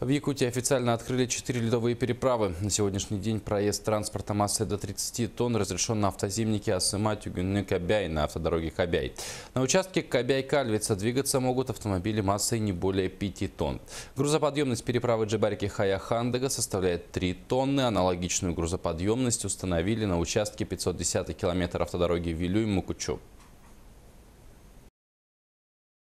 В Якутии официально открыли 4 ледовые переправы. На сегодняшний день проезд транспорта массой до 30 тонн разрешен на автозимнике Асыма Тюгюны ну Кобяй на автодороге Кобяй. На участке Кобяй-Кальвица двигаться могут автомобили массой не более 5 тонн. Грузоподъемность переправы Джебарики Хая-Хандага составляет 3 тонны. Аналогичную грузоподъемность установили на участке 510 километров автодороги вилюй мукучу